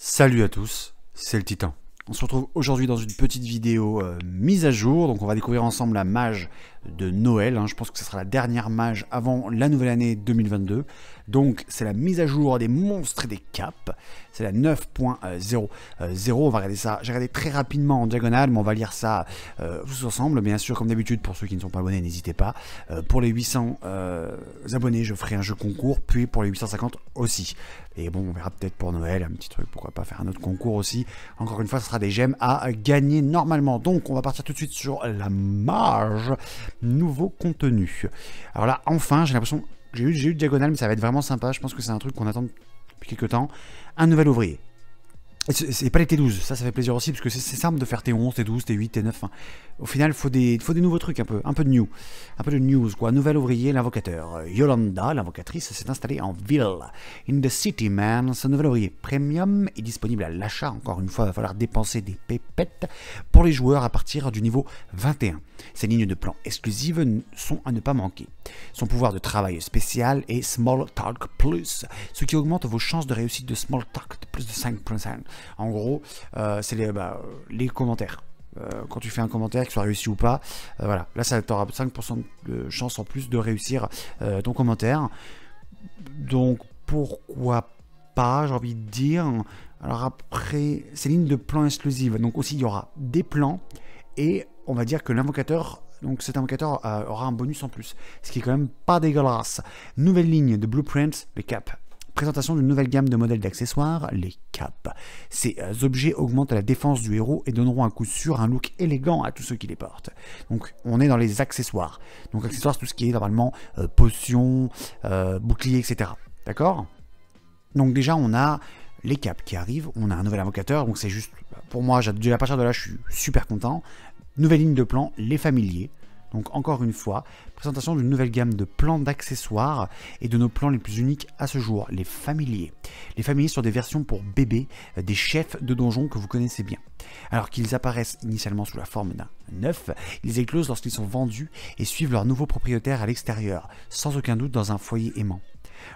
Salut à tous, c'est le Titan. On se retrouve aujourd'hui dans une petite vidéo euh, mise à jour. Donc on va découvrir ensemble la mage de Noël. Hein. Je pense que ce sera la dernière mage avant la nouvelle année 2022. Donc c'est la mise à jour des monstres et des caps C'est la 9.00. on va regarder ça. J'ai regardé très rapidement en diagonale, mais on va lire ça euh, tous ensemble. Bien sûr, comme d'habitude, pour ceux qui ne sont pas abonnés, n'hésitez pas. Euh, pour les 800 euh, abonnés, je ferai un jeu concours, puis pour les 850 aussi. Et bon, on verra peut-être pour Noël un petit truc, pourquoi pas faire un autre concours aussi. Encore une fois, ce sera des gemmes à gagner normalement. Donc, on va partir tout de suite sur la marge nouveau contenu. Alors là, enfin, j'ai l'impression, j'ai eu, le Diagonal, mais ça va être vraiment sympa, je pense que c'est un truc qu'on attend depuis quelques temps. Un nouvel ouvrier. C'est pas les T12, ça ça fait plaisir aussi, parce que c'est simple de faire T11, T12, T8, T9. Au final, il faut des, faut des nouveaux trucs un peu, un peu de new. Un peu de news, quoi. Nouvel ouvrier, l'invocateur. Yolanda, l'invocatrice, s'est installée en ville. In the city, man. Son nouvel ouvrier premium est disponible à l'achat. Encore une fois, il va falloir dépenser des pépettes pour les joueurs à partir du niveau 21. Ses lignes de plan exclusives sont à ne pas manquer. Son pouvoir de travail spécial est Small Talk Plus, ce qui augmente vos chances de réussite de Small Talk de plus de 5%. En gros, euh, c'est les, bah, commentaires euh, quand tu fais un commentaire, qu'il soit réussi ou pas. Euh, voilà, là, ça t'aura 5% de chance en plus de réussir ton commentaire. Donc, pourquoi pas, j'ai envie de dire. Alors après, c'est ligne de plans exclusive. Donc aussi, il y aura des plans et on va dire que l'invocateur... Donc cet invocateur aura un bonus en plus, ce qui est quand même pas dégueulasse. Nouvelle ligne de Blueprints, le cap Présentation d'une nouvelle gamme de modèles d'accessoires, les capes. Ces euh, objets augmentent la défense du héros et donneront un coup sûr un look élégant à tous ceux qui les portent. Donc on est dans les accessoires. Donc accessoires, tout ce qui est normalement euh, potions, euh, boucliers, etc. D'accord Donc déjà, on a les capes qui arrivent, on a un nouvel invocateur, donc c'est juste, pour moi, la partir de là, je suis super content. Nouvelle ligne de plan, les familiers. Donc encore une fois, présentation d'une nouvelle gamme de plans d'accessoires et de nos plans les plus uniques à ce jour, les familiers. Les familiers sont des versions pour bébés euh, des chefs de donjons que vous connaissez bien. Alors qu'ils apparaissent initialement sous la forme d'un œuf, ils éclosent lorsqu'ils sont vendus et suivent leur nouveau propriétaire à l'extérieur, sans aucun doute dans un foyer aimant.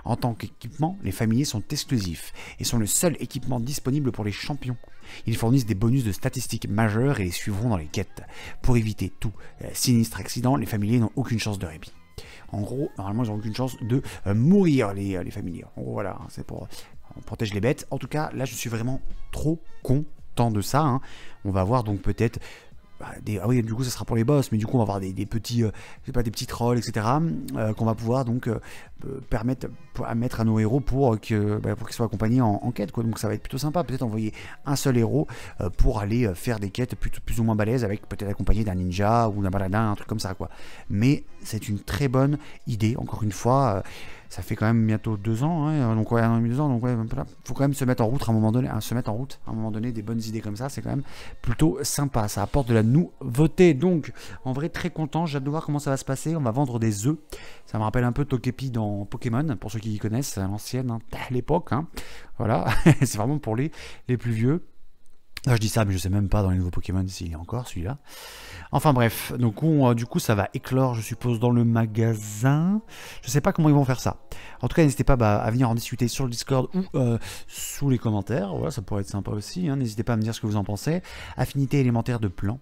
En tant qu'équipement, les familiers sont exclusifs et sont le seul équipement disponible pour les champions. Ils fournissent des bonus de statistiques majeurs et les suivront dans les quêtes. Pour éviter tout euh, sinistre accident, les familiers n'ont aucune chance de répit. En gros, normalement, ils n'ont aucune chance de euh, mourir, euh, les, familiers. En voilà, hein, c'est pour on protège les bêtes. En tout cas, là, je suis vraiment trop content de ça. Hein. On va voir donc peut-être. Bah, des... Ah oui, du coup, ça sera pour les boss, mais du coup, on va avoir des, petits, pas, des petits trolls, etc. qu'on va pouvoir donc euh, permettre à mettre à nos héros pour que bah, pour qu'ils soient accompagnés en, quête quoi donc ça va être plutôt sympa peut-être envoyer un seul héros euh, pour aller euh, faire des quêtes plus, plus ou moins balèzes avec peut-être accompagné d'un ninja ou d'un baladin un truc comme ça quoi mais c'est une très bonne idée encore une fois ça fait quand même bientôt deux ans hein, donc deux ans donc faut quand même se mettre en route à un moment donné hein, se mettre en route à un moment donné des bonnes idées comme ça c'est quand même plutôt sympa ça apporte de la nouveauté donc en vrai très content j'ai hâte de voir comment ça va se passer on va vendre des œufs ça me rappelle un peu Tokepi dans Pokémon, pour ceux qui connaissent, l'ancienne, hein, l'époque. Hein. Voilà, c'est vraiment pour les, les plus vieux. Ah, je dis ça, mais je sais même pas dans les nouveaux Pokémon s'il a encore celui-là. Enfin bref, donc euh, du coup ça va éclore, je suppose, dans le magasin. Je sais pas comment ils vont faire ça. En tout cas, n'hésitez pas bah, à venir en discuter sur le Discord ou euh, sous les commentaires. ça pourrait être sympa aussi. Hein. N'hésitez pas à me dire ce que vous en pensez. Affinité élémentaire de plan.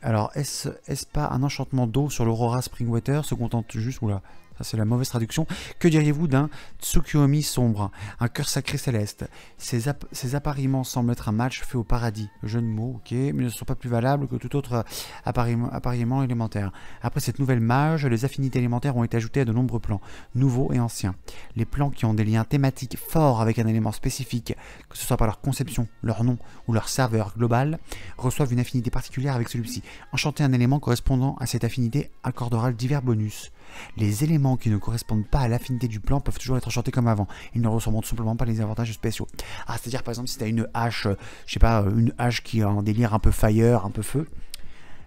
Alors, est-ce pas un enchantement d'eau sur l'Aurora Springwater Se contente juste, oula, ça c'est la mauvaise traduction, que diriez-vous d'un Tsukuyomi sombre, un cœur sacré céleste ces, appariements semblent être un match fait au paradis. Jeu de mots, ok, mais ne sont pas plus valables que tout autre appariement, élémentaire. Après cette nouvelle mage, les affinités élémentaires ont été ajoutées à de nombreux plans, nouveaux et anciens. Les plans qui ont des liens thématiques forts avec un élément spécifique, que ce soit par leur conception, leur nom ou leur serveur global, reçoivent une affinité particulière avec celui-ci. Enchanter un élément correspondant à cette affinité accordera divers bonus. Les éléments qui ne correspondent pas à l'affinité du plan peuvent toujours être enchantés comme avant. Ils ne ressemblent tout simplement pas les avantages spéciaux. Ah, c'est-à-dire par exemple si tu as une hache, euh, je sais pas, une hache qui est en délire un peu fire, un peu feu,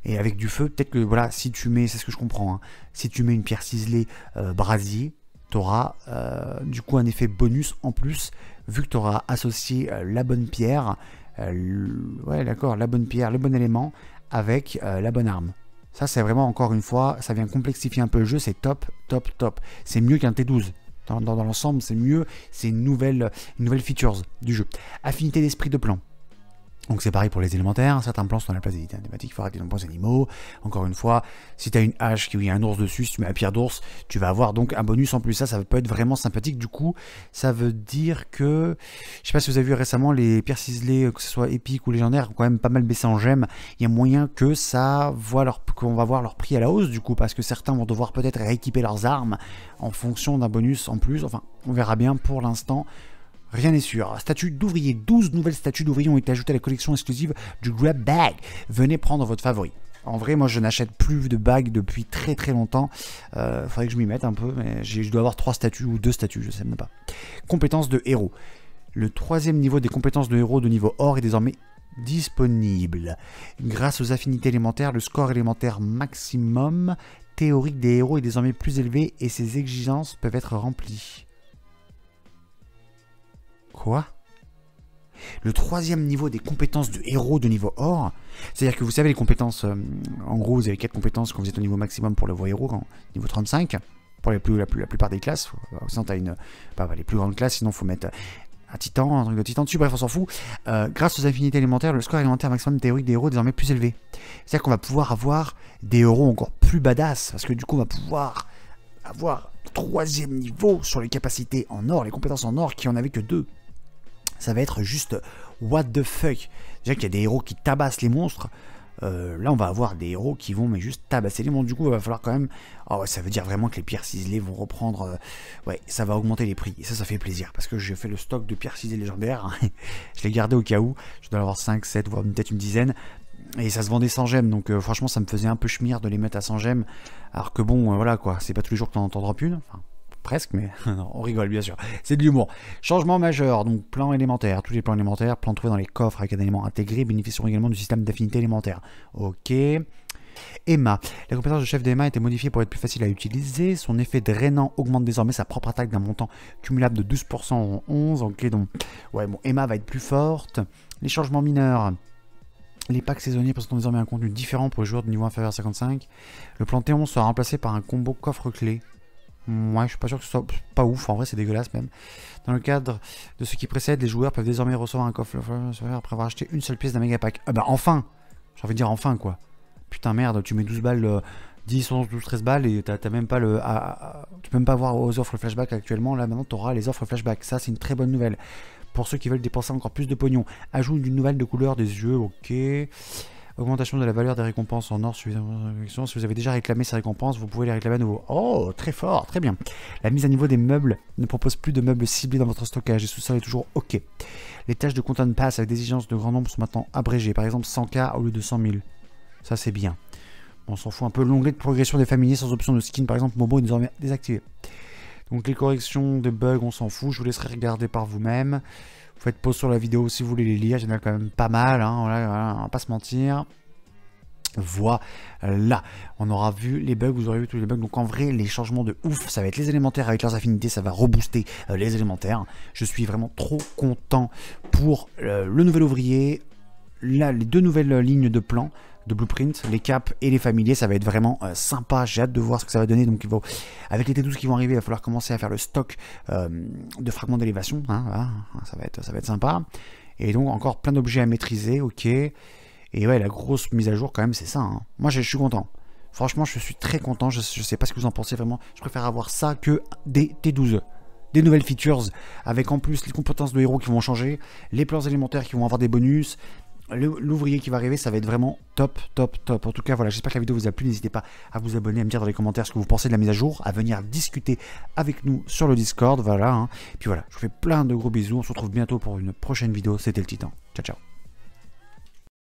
et avec du feu, peut-être que voilà, si tu mets, c'est ce que je comprends, hein, si tu mets une pierre ciselée euh, brasier, t'auras euh, du coup un effet bonus en plus, vu que t'auras associé la bonne pierre, ouais d'accord, la bonne pierre, le bon élément, avec la bonne arme. Ça, c'est vraiment, encore une fois, ça vient complexifier un peu le jeu. C'est top, top, top. C'est mieux qu'un T12. Dans, l'ensemble, c'est mieux. C'est une nouvelle, une nouvelle features du jeu. Affinité d'esprit de plan. Donc c'est pareil pour les élémentaires, certains plans sont dans la place des items thématiques, il faut arrêter animaux. Encore une fois, si tu as une hache qui a un ours dessus, si tu mets la pierre d'ours, tu vas avoir donc un bonus en plus. Ça, ça peut être vraiment sympathique. Du coup, ça veut dire que, je sais pas si vous avez vu récemment, les pierres ciselées, euh, que ce soit épiques ou légendaires, ont quand même pas mal baissé en gemmes. Il y a moyen que ça voit leur, qu'on va voir leur prix à la hausse du coup, parce que certains vont devoir peut-être rééquiper leurs armes en fonction d'un bonus en plus. Enfin, on verra bien pour l'instant. Rien n'est sûr. Statut d'ouvrier. 12 nouvelles statues d'ouvriers ont été ajoutées à la collection exclusive du Grab Bag. Venez prendre votre favori. En vrai, moi, je n'achète plus de bagues depuis très très longtemps. Il euh, faudrait que je m'y mette un peu, mais je dois avoir trois statues ou deux statues, je sais même pas. Compétences de héros. Le troisième niveau des compétences de héros de niveau or est désormais disponible. Grâce aux affinités élémentaires, le score élémentaire maximum théorique des héros est désormais plus élevé et ses exigences peuvent être remplies. Quoi le troisième niveau des compétences de héros de niveau or, c'est-à-dire que vous savez les compétences, euh, en gros vous avez quatre compétences quand vous êtes au niveau maximum pour le voie héros, niveau 35, pour plus, la, plus, la, plupart des classes, euh, sinon t'as une, bah, bah, les plus grandes classes, sinon faut mettre un titan, un truc de titan dessus, bref on s'en fout, euh, grâce aux affinités élémentaires, le score élémentaire maximum théorique des héros est désormais plus élevé. C'est-à-dire qu'on va pouvoir avoir des héros encore plus badass, parce que du coup on va pouvoir avoir troisième niveau sur les capacités en or, les compétences en or qui en avaient que deux ça va être juste what the fuck. Déjà qu'il y a des héros qui tabassent les monstres. Euh, là, on va avoir des héros qui vont mais juste tabasser les monstres. Du coup, il va falloir quand même. Oh, ça veut dire vraiment que les pierres ciselées vont reprendre. Euh, ouais, ça va augmenter les prix. Et ça, ça fait plaisir. Parce que j'ai fait le stock de pierres ciselées légendaires. je l'ai gardé au cas où. Je dois en avoir 5, 7, voire peut-être une dizaine. Et ça se vendait sans gemmes. Donc, euh, franchement, ça me faisait un peu chemire de les mettre à 100 gemmes. Alors que bon, voilà quoi. C'est pas tous les jours que t'en entendras une. Enfin, presque, mais on rigole bien sûr. C'est de l'humour. Changement majeur, donc plan élémentaire, tous les plans élémentaires, plans trouvés dans les coffres avec un élément intégré bénéficieront également du système d'affinité élémentaire. Ok. Emma. La compétence de chef d'Emma a été modifiée pour être plus facile à utiliser. Son effet drainant augmente désormais sa propre attaque d'un montant cumulable de 12% en 11. clé. donc, ouais, bon, Emma va être plus forte. Les changements mineurs. Les packs saisonniers présentent désormais un contenu différent pour les joueurs de niveau inférieur à 55. Le plan Théon sera remplacé par un combo coffre-clé. Ouais, je suis pas sûr que ce soit pas ouf, en vrai c'est dégueulasse même. Dans le cadre de ce qui précède, les joueurs peuvent désormais recevoir un coffre après avoir acheté une seule pièce d'un méga pack. Ah bah enfin J'ai envie de dire enfin quoi. Putain merde, tu mets 12 balles, 10, 11, 12, 13 balles et t'as même pas le... tu peux même pas voir aux offres flashback actuellement, là maintenant t'auras les offres flashback, ça c'est une très bonne nouvelle. Pour ceux qui veulent dépenser encore plus de pognon, ajoute d'une nouvelle de couleur des yeux, ok... Augmentation de la valeur des récompenses en or Si vous avez déjà réclamé ces récompenses, vous pouvez les réclamer à nouveau. Oh, très fort, très bien. La mise à niveau des meubles ne propose plus de meubles ciblés dans votre stockage et sous-sol est toujours OK. Les tâches de content pass avec des exigences de grand nombre sont maintenant abrégées. Par exemple, 100K au lieu de 100 000. Ça, c'est bien. On s'en fout un peu. L'onglet de progression des familiers sans option de skin, par exemple, Momo est désormais désactivé. Donc les corrections de bugs, on s'en fout. Je vous laisserai regarder par vous-même faites pause sur la vidéo si vous voulez les lire, j'en ai quand même pas mal, hein, voilà, voilà, on va pas se mentir. Voilà, on aura vu les bugs, vous aurez vu tous les bugs. Donc en vrai, les changements de ouf, ça va être les élémentaires avec leurs affinités, ça va rebooster euh, les élémentaires. Je suis vraiment trop content pour euh, le nouvel ouvrier, là, les deux nouvelles lignes de plan de Blueprint, les caps et les familiers, ça va être vraiment euh, sympa, j'ai hâte de voir ce que ça va donner, donc il vaut avec les T12 qui vont arriver, il va falloir commencer à faire le stock euh, de fragments d'élévation, hein, ça, va être, ça va être sympa, et donc encore plein d'objets à maîtriser, ok, et ouais, la grosse mise à jour quand même, c'est ça, hein. moi je, suis content, franchement je suis très content, je, je sais pas ce que vous en pensez vraiment, je préfère avoir ça que des T12, des nouvelles features, avec en plus les compétences de héros qui vont changer, les plans élémentaires qui vont avoir des bonus, l'ouvrier qui va arriver, ça va être vraiment top, top, top. En tout cas, voilà, j'espère que la vidéo vous a plu. N'hésitez pas à vous abonner, à me dire dans les commentaires ce que vous pensez de la mise à jour, à venir discuter avec nous sur le Discord. Voilà. Hein. Puis voilà, je vous fais plein de gros bisous. On se retrouve bientôt pour une prochaine vidéo. C'était le Titan. Ciao, ciao.